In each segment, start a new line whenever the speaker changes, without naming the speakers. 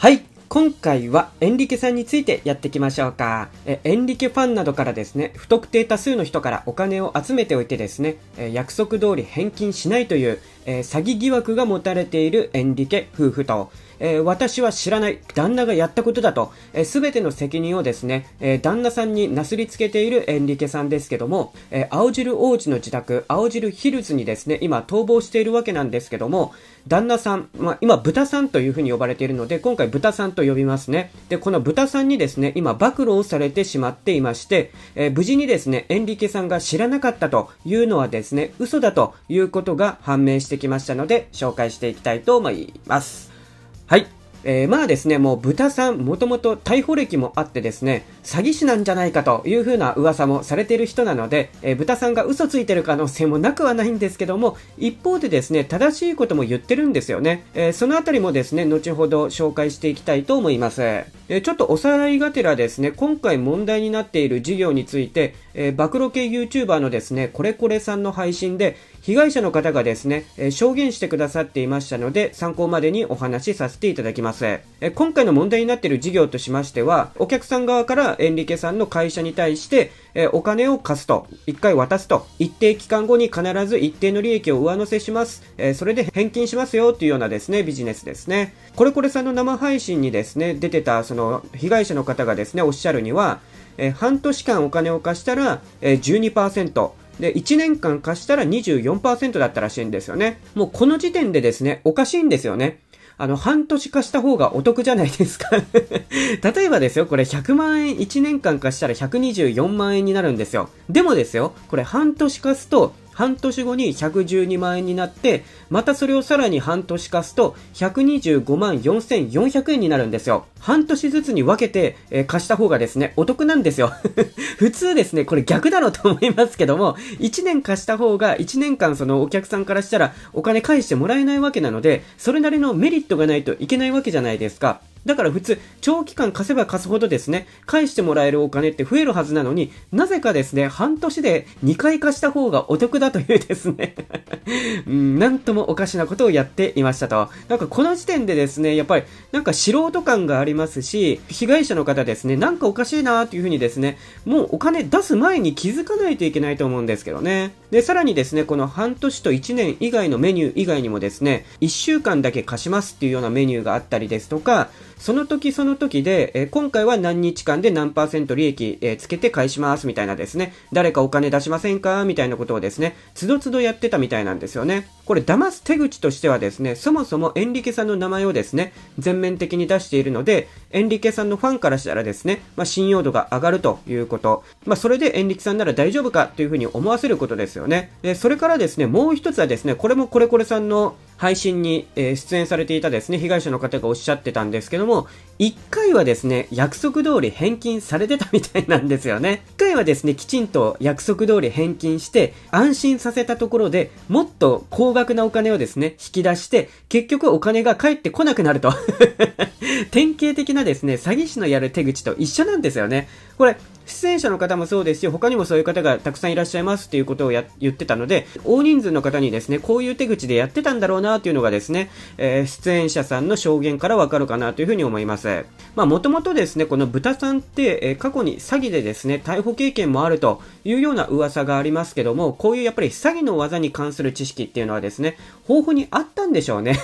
はい。今回はエンリケさんについてやっていきましょうか。え、エンリケファンなどからですね、不特定多数の人からお金を集めておいてですね、え約束通り返金しないという、え詐欺疑惑が持たれているエンリケ夫婦と、えー、私は知らない、旦那がやったことだと、す、え、べ、ての責任をですね、えー、旦那さんになすりつけているエンリケさんですけども、えー、青汁王子の自宅、青汁ヒルズにですね、今逃亡しているわけなんですけども、旦那さん、まあ、今、豚さんというふうに呼ばれているので、今回豚さんと呼びますね。で、この豚さんにですね、今、暴露をされてしまっていまして、えー、無事にですね、エンリケさんが知らなかったというのはですね、嘘だということが判明してきましたので、紹介していきたいと思います。はい。えー、まあですね、もう豚さん、もともと逮捕歴もあってですね、詐欺師なんじゃないかというふうな噂もされている人なので、えー、豚さんが嘘ついてる可能性もなくはないんですけども、一方でですね、正しいことも言ってるんですよね。えー、そのあたりもですね、後ほど紹介していきたいと思います。えー、ちょっとおさらいがてらですね、今回問題になっている事業について、えー、暴露系 YouTuber のですね、これこれさんの配信で、被害者の方がですね、えー、証言してくださっていましたので、参考までにお話しさせていただきます。ません。え今回の問題になっている事業としましては、お客さん側からエンリケさんの会社に対して、えお金を貸すと、一回渡すと、一定期間後に必ず一定の利益を上乗せします、えそれで返金しますよというようなですね、ビジネスですね。これこれさんの生配信にですね、出てた、その、被害者の方がですね、おっしゃるには、え半年間お金を貸したら、え12%、で、1年間貸したら24%だったらしいんですよね。もうこの時点でですね、おかしいんですよね。あの、半年貸した方がお得じゃないですか 例えばですよ、これ100万円1年間貸したら124万円になるんですよ。でもですよ、これ半年貸すと半年後に112万円になって、またそれをさらに半年貸すと、125万4400円になるんですよ。半年ずつに分けて、えー、貸した方がですね、お得なんですよ。普通ですね、これ逆だろうと思いますけども、1年貸した方が1年間そのお客さんからしたらお金返してもらえないわけなので、それなりのメリットがないといけないわけじゃないですか。だから普通、長期間貸せば貸すほどですね、返してもらえるお金って増えるはずなのに、なぜかですね、半年で2回貸した方がお得だというですね うん、なんともおかしなことをやっていましたと。なんかこの時点でですね、やっぱり、なんか素人感がありますし、被害者の方ですね、なんかおかしいなーっていうふうにですね、もうお金出す前に気づかないといけないと思うんですけどね。で、さらにですね、この半年と1年以外のメニュー以外にもですね、1週間だけ貸しますっていうようなメニューがあったりですとか、その時その時で、え今回は何日間で何パーセント利益、えつけて返しますみたいなですね、誰かお金出しませんかみたいなことをですね、つどつどやってたみたいなんですよね。これ騙す手口としてはですね、そもそもエンリケさんの名前をですね、全面的に出しているので、エンリケさんのファンからしたらですね、まあ、信用度が上がるということ、まあ、それでエンリケさんなら大丈夫かというふうに思わせることですよね。で、それからですね、もう一つはですね、これもこれこれさんの配信に、え出演されていたですね、被害者の方がおっしゃってたんですけども、1回はですね、約束通り返金されてたみたいなんですよね。1回はですね、きちんと約束通り返金して、安心させたところで、もっと高額なお金をですね、引き出して、結局お金が返ってこなくなると 典型的なですね、詐欺師のやる手口と一緒なんですよね。これ、出演者の方もそうですし、他にもそういう方がたくさんいらっしゃいますということをや言ってたので、大人数の方にですね、こういう手口でやってたんだろうなというのがですね、えー、出演者さんの証言からわかるかなというふうに思います。まあ、もともとですね、この豚さんって、えー、過去に詐欺でですね、逮捕経験もあるというような噂がありますけども、こういうやっぱり詐欺の技に関する知識っていうのはですね、豊富にあったんでしょうね。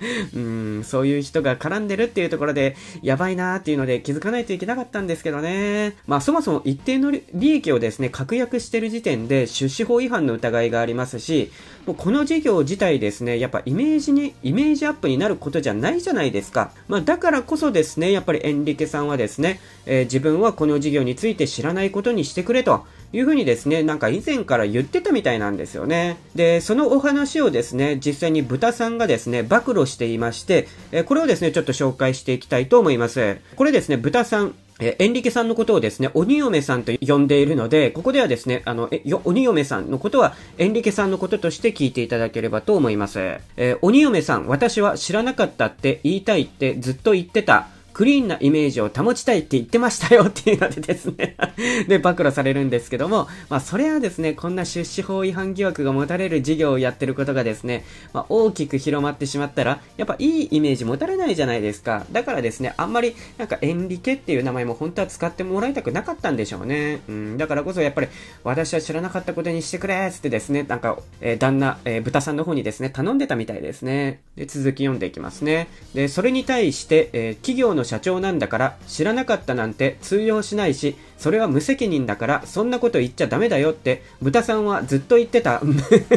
うんそういう人が絡んでるっていうところで、やばいなーっていうので気づかないといけなかったんですけどね。まあそもそも一定の利益をですね、確約してる時点で出資法違反の疑いがありますし、もうこの事業自体ですね、やっぱイメージに、イメージアップになることじゃないじゃないですか。まあだからこそですね、やっぱりエンリケさんはですね、えー、自分はこの事業について知らないことにしてくれと、いうふうにですね、なんか以前から言ってたみたいなんですよね。で、そのお話をですね、実際に豚さんがですね、暴露していまして、えこれをですね、ちょっと紹介していきたいと思います。これですね、豚さん、えエンリケさんのことをですね、鬼嫁さんと呼んでいるので、ここではですね、あの、え、よ、鬼嫁さんのことは、エンリケさんのこととして聞いていただければと思います。えー、鬼嫁さん、私は知らなかったって言いたいってずっと言ってた。クリーンなイメージを保ちたいって言ってましたよっていうのでですね で、暴露されるんですけども、まあ、それはですね、こんな出資法違反疑惑が持たれる事業をやってることがですね、まあ、大きく広まってしまったら、やっぱいいイメージ持たれないじゃないですか。だからですね、あんまり、なんか、エンリケっていう名前も本当は使ってもらいたくなかったんでしょうね。うん、だからこそやっぱり、私は知らなかったことにしてくれっつってですね、なんか、えー、旦那、えー、豚さんの方にですね、頼んでたみたいですね。で、続き読んでいきますね。で、それに対して、えー、企業の社長なんだから知らなかったなんて通用しないし、それは無責任だからそんなこと言っちゃダメだよって、豚さんはずっと言ってた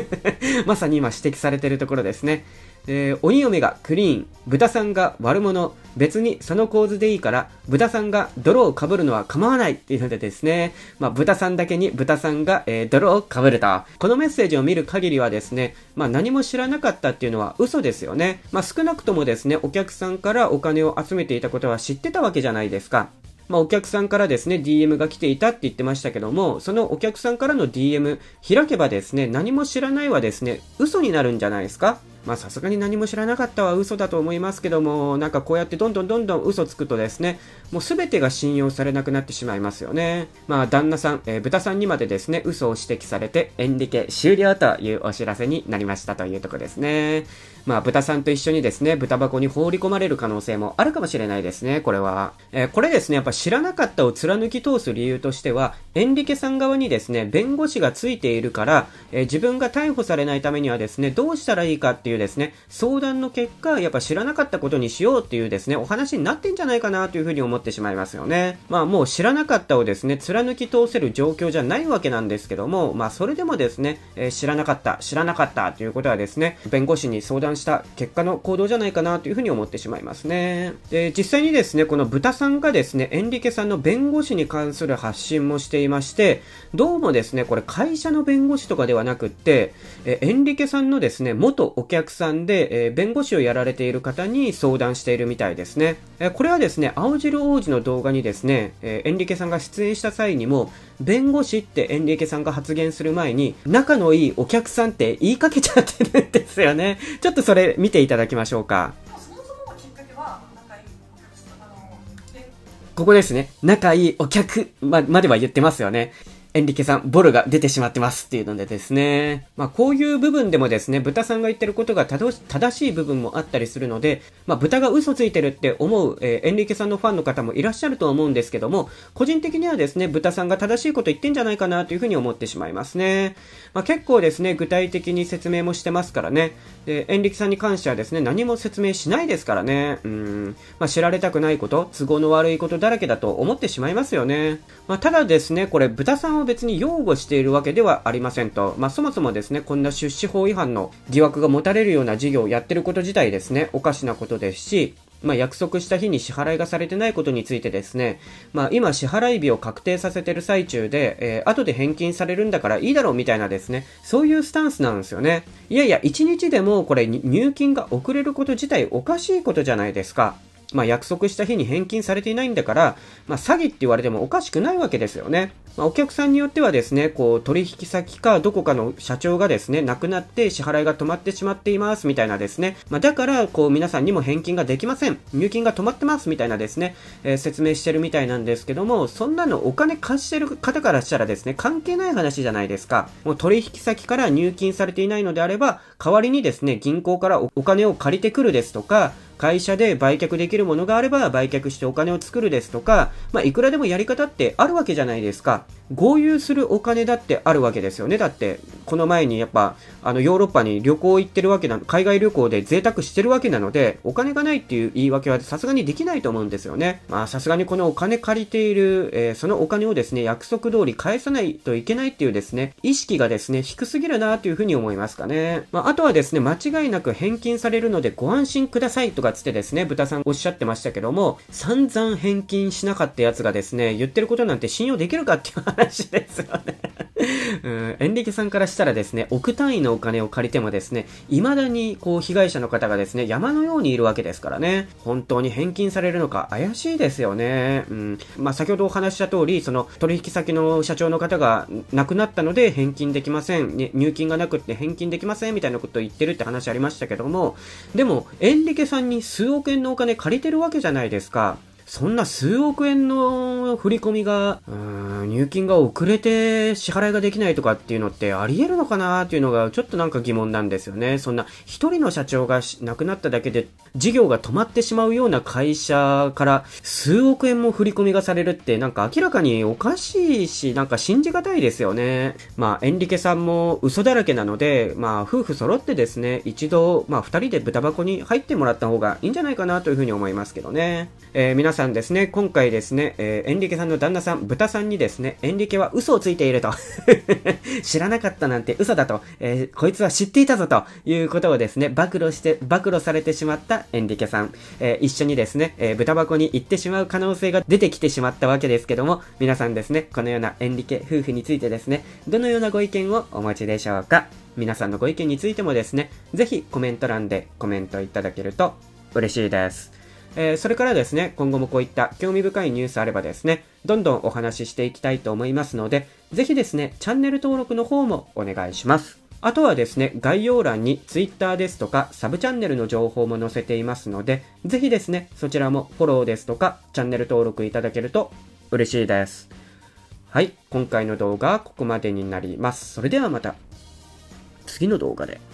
まさに今指摘されてるところですね。えー、鬼嫁がクリーン、豚さんが悪者、別にその構図でいいから、豚さんが泥をかぶるのは構わないっていうのでですね、まあ、豚さんだけに豚さんが、えー、泥をかぶると。このメッセージを見る限りはですね、まあ、何も知らなかったっていうのは嘘ですよね。まあ、少なくともですね、お客さんからお金を集めていたことは知ってたわけじゃないですか。まあ、お客さんからですね、DM が来ていたって言ってましたけども、そのお客さんからの DM 開けばですね、何も知らないはですね、嘘になるんじゃないですかまあさすがに何も知らなかったは嘘だと思いますけども、なんかこうやってどんどんどんどん嘘つくとですね、もう全てが信用されなくなってしまいますよね。まあ旦那さん、えー、豚さんにまでですね、嘘を指摘されて、エンリケ終了というお知らせになりましたというとこですね。まあ豚さんと一緒にですね、豚箱に放り込まれる可能性もあるかもしれないですね、これは。えー、これですね、やっぱ知らなかったを貫き通す理由としては、エンリケさん側にですね、弁護士がついているから、えー、自分が逮捕されないためにはですね、どうしたらいいかっていういうですね、相談の結果、やっぱ知らなかったことにしようっていうですね、お話になってんじゃないかなというふうに思ってしまいますよね。まあもう知らなかったをですね、貫き通せる状況じゃないわけなんですけども、まあそれでもですね、えー、知らなかった、知らなかったということはですね、弁護士に相談した結果の行動じゃないかなというふうに思ってしまいますね。で、実際にですね、この豚さんがですね、エンリケさんの弁護士に関する発信もしていまして、どうもですね、これ会社の弁護士とかではなくって、えー、エンリケさんのですね、元お客客さんで、えー、弁護士をやられている方に相談しているみたいですね。えー、これはですね、青汁王子の動画にですね、えー、エンリケさんが出演した際にも、弁護士ってエンリケさんが発言する前に、仲のいいお客さんって言いかけちゃってるんですよね。ちょっとそれ見ていただきましょうか。ここですね。仲いいお客ままでは言ってますよね。エンリケさん、ボルが出てしまってますっていうのでですね。まあこういう部分でもですね、豚さんが言ってることが正しい部分もあったりするので、まあ豚が嘘ついてるって思う、えー、エンリケさんのファンの方もいらっしゃると思うんですけども、個人的にはですね、豚さんが正しいこと言ってんじゃないかなというふうに思ってしまいますね。まあ結構ですね、具体的に説明もしてますからね。で、エンリケさんに関してはですね、何も説明しないですからね。うん。まあ知られたくないこと、都合の悪いことだらけだと思ってしまいますよね。まあただですね、これ豚さんも別に擁護しているわけではありませんと、まあ、そもそもですね、こんな出資法違反の疑惑が持たれるような事業をやってること自体ですね、おかしなことですし、まあ、約束した日に支払いがされてないことについてですね、まあ、今支払い日を確定させてる最中で、えー、後で返金されるんだからいいだろうみたいなですね、そういうスタンスなんですよね。いやいや、1日でもこれ入金が遅れること自体おかしいことじゃないですか。まあ、約束した日に返金されていないんだから、まあ、詐欺って言われてもおかしくないわけですよね。まあ、お客さんによってはですね、こう、取引先かどこかの社長がですね、亡くなって支払いが止まってしまっています、みたいなですね。まあ、だから、こう、皆さんにも返金ができません。入金が止まってます、みたいなですね、えー、説明してるみたいなんですけども、そんなのお金貸してる方からしたらですね、関係ない話じゃないですか。もう取引先から入金されていないのであれば、代わりにですね、銀行からお金を借りてくるですとか、会社で売却できるものがあれば売却してお金を作るですとか、まあ、いくらでもやり方ってあるわけじゃないですか。豪遊するお金だってあるわけですよね。だって、この前にやっぱ、あの、ヨーロッパに旅行行ってるわけな海外旅行で贅沢してるわけなので、お金がないっていう言い訳はさすがにできないと思うんですよね。まあ、さすがにこのお金借りている、えー、そのお金をですね、約束通り返さないといけないっていうですね、意識がですね、低すぎるなというふうに思いますかね。まあ、あとはですね、間違いなく返金されるのでご安心くださいとかつってですね、豚さんおっしゃってましたけども、散々返金しなかったやつがですね、言ってることなんて信用できるかっていう話ですよね うん、エンリケさんからしたらですね、億単位のお金を借りてもですね、未だにこう被害者の方がですね、山のようにいるわけですからね、本当に返金されるのか怪しいですよね。うん。まあ、先ほどお話した通り、その取引先の社長の方が亡くなったので返金できません、ね、入金がなくって返金できませんみたいなことを言ってるって話ありましたけども、でも、エンリケさんに数億円のお金借りてるわけじゃないですか。そんな数億円の振り込みが、うーん、入金が遅れて支払いができないとかっていうのってあり得るのかなっていうのがちょっとなんか疑問なんですよね。そんな一人の社長が亡くなっただけで事業が止まってしまうような会社から数億円も振り込みがされるってなんか明らかにおかしいし、なんか信じがたいですよね。まあ、エンリケさんも嘘だらけなので、まあ、夫婦揃ってですね、一度、まあ、二人で豚箱に入ってもらった方がいいんじゃないかなというふうに思いますけどね。えー、皆さんさんですね、今回ですね、えー、エンリケさんの旦那さん、豚さんにですね、エンリケは嘘をついていると。知らなかったなんて嘘だと、えー、こいつは知っていたぞということをですね、暴露して、暴露されてしまったエンリケさん。えー、一緒にですね、え豚箱に行ってしまう可能性が出てきてしまったわけですけども、皆さんですね、このようなエンリケ夫婦についてですね、どのようなご意見をお持ちでしょうか皆さんのご意見についてもですね、ぜひコメント欄でコメントいただけると嬉しいです。えー、それからですね、今後もこういった興味深いニュースあればですね、どんどんお話ししていきたいと思いますので、ぜひですね、チャンネル登録の方もお願いします。あとはですね、概要欄に Twitter ですとかサブチャンネルの情報も載せていますので、ぜひですね、そちらもフォローですとかチャンネル登録いただけると嬉しいです。はい、今回の動画はここまでになります。それではまた次の動画で。